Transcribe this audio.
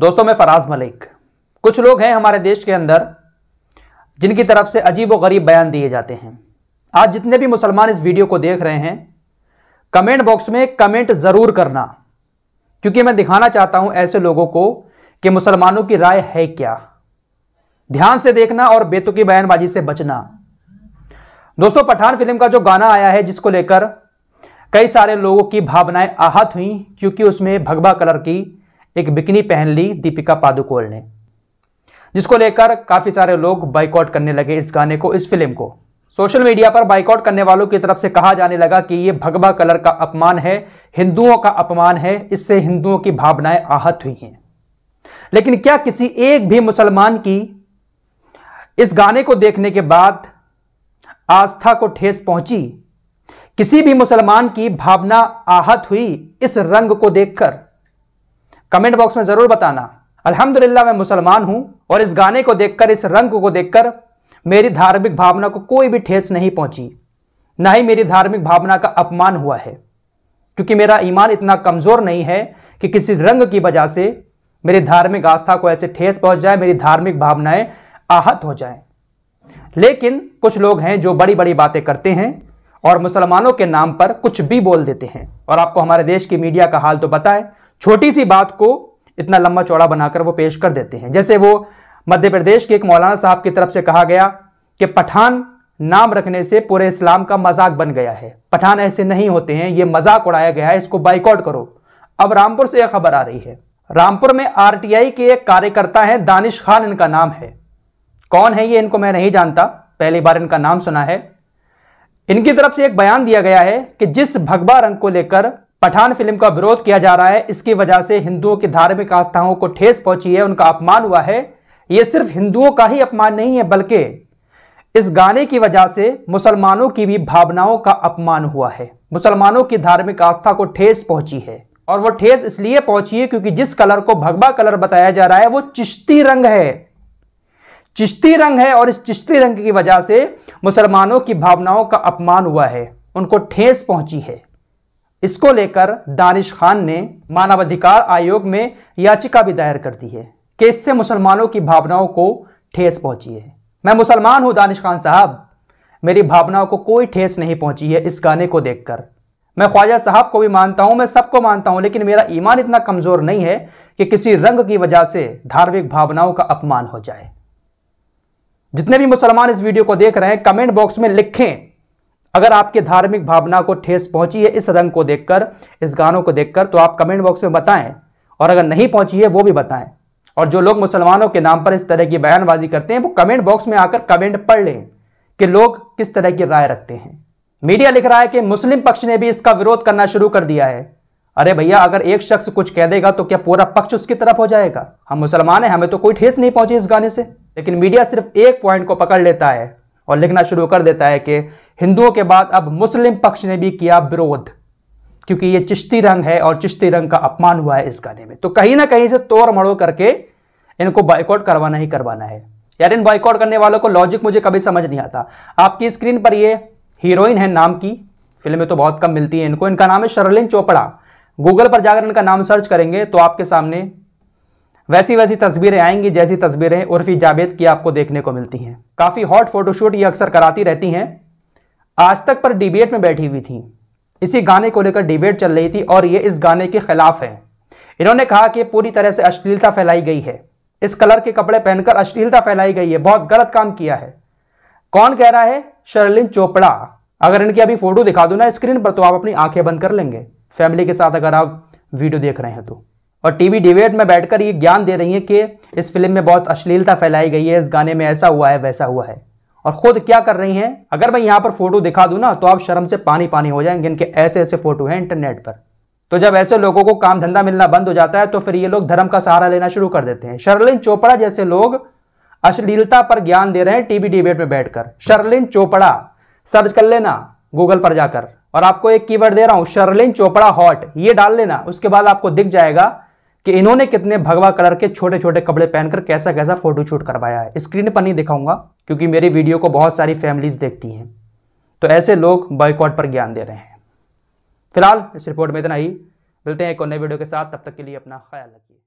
दोस्तों मैं फराज मलिक कुछ लोग हैं हमारे देश के अंदर जिनकी तरफ से अजीब व गरीब बयान दिए जाते हैं आज जितने भी मुसलमान इस वीडियो को देख रहे हैं कमेंट बॉक्स में कमेंट ज़रूर करना क्योंकि मैं दिखाना चाहता हूं ऐसे लोगों को कि मुसलमानों की राय है क्या ध्यान से देखना और बेतुकी बयानबाजी से बचना दोस्तों पठान फिल्म का जो गाना आया है जिसको लेकर कई सारे लोगों की भावनाएं आहत हुई क्योंकि उसमें भगवा कलर की एक बिकनी पहन ली दीपिका पादुकोल ने जिसको लेकर काफ़ी सारे लोग बाइकआउट करने लगे इस गाने को इस फिल्म को सोशल मीडिया पर बाइकआउट करने वालों की तरफ से कहा जाने लगा कि ये भगवा कलर का अपमान है हिंदुओं का अपमान है इससे हिंदुओं की भावनाएं आहत हुई हैं लेकिन क्या किसी एक भी मुसलमान की इस गाने को देखने के बाद आस्था को ठेस पहुंची किसी भी मुसलमान की भावना आहत हुई इस रंग को देखकर कमेंट बॉक्स में ज़रूर बताना अल्हम्दुलिल्लाह मैं मुसलमान हूं और इस गाने को देखकर इस रंग को देखकर मेरी धार्मिक भावना को कोई भी ठेस नहीं पहुँची ना ही मेरी धार्मिक भावना का अपमान हुआ है क्योंकि मेरा ईमान इतना कमज़ोर नहीं है कि किसी रंग की वजह से मेरी धार्मिक आस्था को ऐसे ठेस पहुंच जाए मेरी धार्मिक भावनाएं आहत हो जाए लेकिन कुछ लोग हैं जो बड़ी बड़ी बातें करते हैं और मुसलमानों के नाम पर कुछ भी बोल देते हैं और आपको हमारे देश की मीडिया का हाल तो बताए छोटी सी बात को इतना लंबा चौड़ा बनाकर वो पेश कर देते हैं जैसे वो मध्य प्रदेश के एक मौलाना साहब की तरफ से कहा गया कि पठान नाम रखने से पूरे इस्लाम का मजाक बन गया है पठान ऐसे नहीं होते हैं ये मजाक उड़ाया गया है इसको बाइकआउट करो अब रामपुर से यह खबर आ रही है रामपुर में आरटीआई के एक कार्यकर्ता हैं दानिश खान इनका नाम है कौन है ये इनको मैं नहीं जानता पहली बार इनका नाम सुना है इनकी तरफ से एक बयान दिया गया है कि जिस भगवा रंग को लेकर पठान फिल्म का विरोध किया जा रहा है इसकी वजह से हिंदुओं की धार्मिक आस्थाओं को ठेस पहुंची है उनका अपमान हुआ है यह सिर्फ हिंदुओं का ही अपमान नहीं है बल्कि इस गाने की वजह से मुसलमानों की भी भावनाओं का अपमान हुआ है मुसलमानों की धार्मिक आस्था को ठेस पहुंची है और वो ठेस इसलिए पहुंची है क्योंकि जिस कलर को भगवा कलर बताया जा रहा है वो चिश्ती रंग है चिश्ती रंग है और इस चिश्ती रंग की वजह से मुसलमानों की भावनाओं का अपमान हुआ है उनको ठेस पहुंची है इसको लेकर दानिश खान ने मानवाधिकार आयोग में याचिका भी दायर कर दी है कि इससे मुसलमानों की भावनाओं को ठेस पहुंची है मैं मुसलमान हूं दानिश खान साहब मेरी भावनाओं को कोई ठेस नहीं पहुंची है इस गाने को देखकर मैं ख्वाजा साहब को भी मानता हूं मैं सबको मानता हूं लेकिन मेरा ईमान इतना कमज़ोर नहीं है कि किसी रंग की वजह से धार्मिक भावनाओं का अपमान हो जाए जितने भी मुसलमान इस वीडियो को देख रहे हैं कमेंट बॉक्स में लिखें अगर आपके धार्मिक भावना को ठेस पहुंची है इस रंग को देखकर इस गानों को देखकर तो आप कमेंट बॉक्स में बताएं और अगर नहीं पहुंची है वो भी बताएं और जो लोग मुसलमानों के नाम पर इस तरह की बयानबाजी करते हैं वो कमेंट बॉक्स में आकर कमेंट पढ़ लें कि लोग किस तरह की राय रखते हैं मीडिया लिख रहा है कि मुस्लिम पक्ष ने भी इसका विरोध करना शुरू कर दिया है अरे भैया अगर एक शख्स कुछ कह देगा तो क्या पूरा पक्ष उसकी तरफ हो जाएगा हम मुसलमान हैं हमें तो कोई ठेस नहीं पहुंची इस गाने से लेकिन मीडिया सिर्फ एक पॉइंट को पकड़ लेता है और लिखना शुरू कर देता है कि हिंदुओं के बाद अब मुस्लिम पक्ष ने भी किया विरोध क्योंकि ये चिश्ती रंग है और चिश्ती रंग का अपमान हुआ है इस गाने में तो कहीं ना कहीं से तोड़ मड़ो करके इनको बाइकआउट करवाना ही करवाना है यार इन बाइकआउट करने वालों को लॉजिक मुझे कभी समझ नहीं आता आपकी स्क्रीन पर ये हीरोइन है नाम की फिल्में तो बहुत कम मिलती हैं इनको इनका नाम है शर्लिन चोपड़ा गूगल पर जाकर इनका नाम सर्च करेंगे तो आपके सामने वैसी वैसी तस्वीरें आएंगी जैसी तस्वीरें उर्फी जावेद की आपको देखने को मिलती हैं काफ़ी हॉट फोटोशूट ये अक्सर कराती रहती हैं आज तक पर डिबेट में बैठी हुई थी इसी गाने को लेकर डिबेट चल रही थी और ये इस गाने के खिलाफ है इन्होंने कहा कि पूरी तरह से अश्लीलता फैलाई गई है इस कलर के कपड़े पहनकर अश्लीलता फैलाई गई है बहुत गलत काम किया है कौन कह रहा है शर्लिन चोपड़ा अगर इनकी अभी फोटो दिखा दो ना स्क्रीन पर तो आप अपनी आंखें बंद कर लेंगे फैमिली के साथ अगर आप वीडियो देख रहे हैं तो और टीवी डिबेट में बैठकर ये ज्ञान दे रही है कि इस फिल्म में बहुत अश्लीलता फैलाई गई है इस गाने में ऐसा हुआ है वैसा हुआ है और खुद क्या कर रही हैं अगर मैं यहां पर फोटो दिखा दू ना तो आप शर्म से पानी पानी हो जाएंगे इनके ऐसे ऐसे फोटो हैं इंटरनेट पर तो जब ऐसे लोगों को काम धंधा मिलना बंद हो जाता है तो फिर ये लोग धर्म का सहारा लेना शुरू कर देते हैं शर्लिन चोपड़ा जैसे लोग अश्लीलता पर ज्ञान दे रहे हैं टीवी डिबेट में बैठकर शर्लिन चोपड़ा सर्च कर लेना गूगल पर जाकर और आपको एक कीवर्ड दे रहा हूं शर्लिन चोपड़ा हॉट ये डाल लेना उसके बाद आपको दिख जाएगा कि इन्होंने कितने भगवा कलर के छोटे छोटे कपड़े पहनकर कैसा कैसा फोटो शूट करवाया है स्क्रीन पर नहीं दिखाऊंगा क्योंकि मेरी वीडियो को बहुत सारी फैमिलीज देखती हैं तो ऐसे लोग बॉयकॉट पर ज्ञान दे रहे हैं फिलहाल इस रिपोर्ट में इतना ही मिलते हैं एक और नए वीडियो के साथ तब तक के लिए अपना ख्याल रखिए